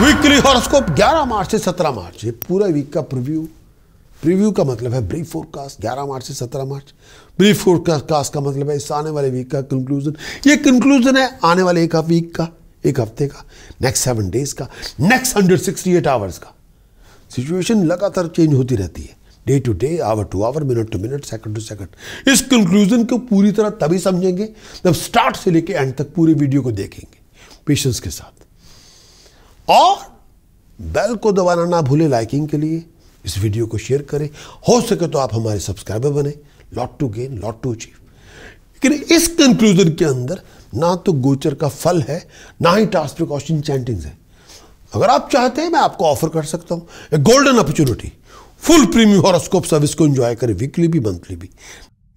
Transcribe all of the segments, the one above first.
weekly horoscope 11 मार्च से 17 मार्च ये पूरा वीक का प्रीव्यू प्रीव्यू का मतलब है ब्रीफ फोरकास्ट 11 मार्च से 17 मार्च ब्रीफ फोरकास्ट का मतलब है इस आने वाले वीक का कंक्लूजन ये कंक्लूजन है आने वाले एक वीक का एक हफ्ते का नेक्स्ट सेवन डेज का next hundred sixty eight hours का सिचुएशन लगातार चेंज होती रहती है day to day hour to hour minute to minute second to second इस कंक्लूजन को पूरी तरह तभी समझेंगे जब स्टार्ट से लेकर एंड तक पूरी वीडियो को देखेंगे पेशेंस के साथ और बेल को दबाना ना भूले लाइकिंग के लिए इस वीडियो को शेयर करें हो सके तो आप हमारे सब्सक्राइबर बने lot to gain lot to achieve लेकिन इस कंक्लूजन के अंदर ना तो गोचर का फल है ना ही टास्क प्रिकॉशन चैंटिंग है अगर आप चाहते हैं मैं आपको ऑफर कर सकता हूं a golden opportunity full premium horoscope service को एंजॉय करें वीकली भी मंथली भी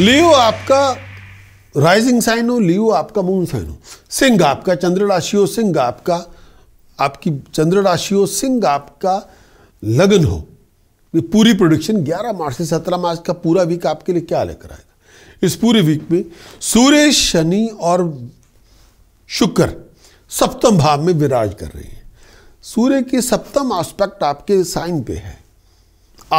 लियो आपका राइजिंग साइन हो लियो आपका मून साइन हो सिंह आपका चंद्र राशि हो सिंह आपका आपकी चंद्र राशि हो सिंह आपका लगन हो ये पूरी प्रोडिक्शन 11 मार्च से 17 मार्च का पूरा वीक आपके लिए क्या लेकर आएगा इस पूरे वीक में सूर्य शनि और शुक्र सप्तम भाव में विराज कर रहे हैं सूर्य के सप्तम आस्पेक्ट आपके साइन पे है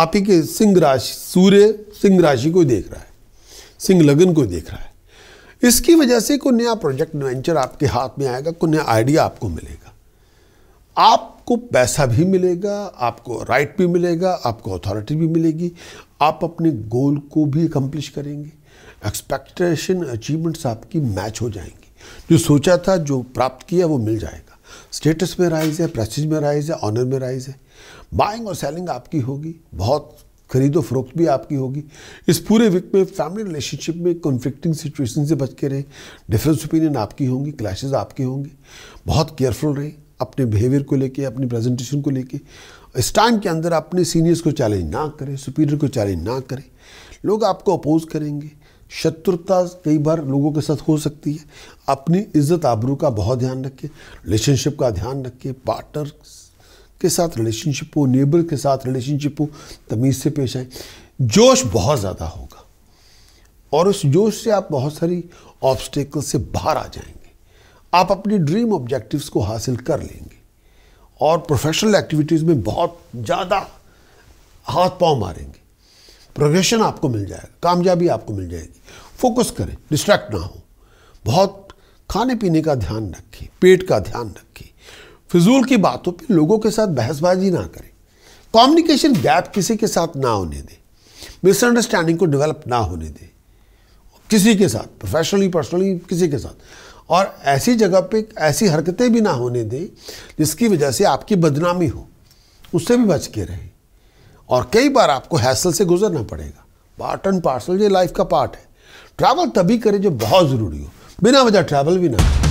आप ही के सिंह राशि सूर्य सिंह राशि को देख रहा है सिंह लगन को देख रहा है इसकी वजह से कोई नया प्रोजेक्ट वेंचर आपके हाथ में आएगा कोई नया आइडिया आपको मिलेगा आपको पैसा भी मिलेगा आपको राइट भी मिलेगा आपको अथॉरिटी भी मिलेगी आप अपने गोल को भी अकम्प्लिश करेंगे एक्सपेक्टेशन अचीवमेंट्स आपकी मैच हो जाएंगी जो सोचा था जो प्राप्त किया वो मिल जाएगा स्टेटस में राइज है प्रेस्टिज में राइज है ऑनर में राइज है बाइंग और सेलिंग आपकी होगी बहुत खरीदो फरोख्त भी आपकी होगी इस पूरे वीक में फैमिली रिलेशनशिप में कॉन्फ्लिक्टिंग सिचुएशन से बच के रहें डिफरेंस ओपिनियन आपकी होंगी क्लैशेज आपके होंगे बहुत केयरफुल रहें अपने बिहेवियर को लेके अपनी प्रेजेंटेशन को लेके इस टाइम के अंदर अपने सीनियर्स को चैलेंज ना करें सुपीरियर को चैलेंज ना करें लोग आपको अपोज करेंगे शत्रुता कई बार लोगों के साथ हो सकती है अपनी इज्जत आबरू का बहुत ध्यान रखें रिलेशनशिप का ध्यान रखें पार्टनर के साथ रिलेशनशिप हो नेबर के साथ रिलेशनशिप हो तमीज़ से पेश आए जोश बहुत ज़्यादा होगा और उस जोश से आप बहुत सारी ऑब्स्टेकल से बाहर आ जाएंगे आप अपनी ड्रीम ऑब्जेक्टिव्स को हासिल कर लेंगे और प्रोफेशनल एक्टिविटीज़ में बहुत ज़्यादा हाथ पांव मारेंगे प्रोग्रेशन आपको मिल जाएगा कामयाबी आपको मिल जाएगी फोकस करें डिस्ट्रैक्ट ना हो बहुत खाने पीने का ध्यान रखें पेट का ध्यान रखें फिजूल की बातों पे लोगों के साथ बहसबाजी ना करें कम्युनिकेशन गैप किसी के साथ ना होने दें मिसअंडरस्टैंडिंग को डेवलप ना होने दें किसी के साथ प्रोफेशनली पर्सनली किसी के साथ और ऐसी जगह पे ऐसी हरकतें भी ना होने दें जिसकी वजह से आपकी बदनामी हो उससे भी बच के रहें और कई बार आपको हैसल से गुजरना पड़ेगा पार्ट एंड पार्सल ये लाइफ का पार्ट है ट्रैवल तभी करें जो बहुत ज़रूरी हो बिना वजह ट्रैवल भी ना करें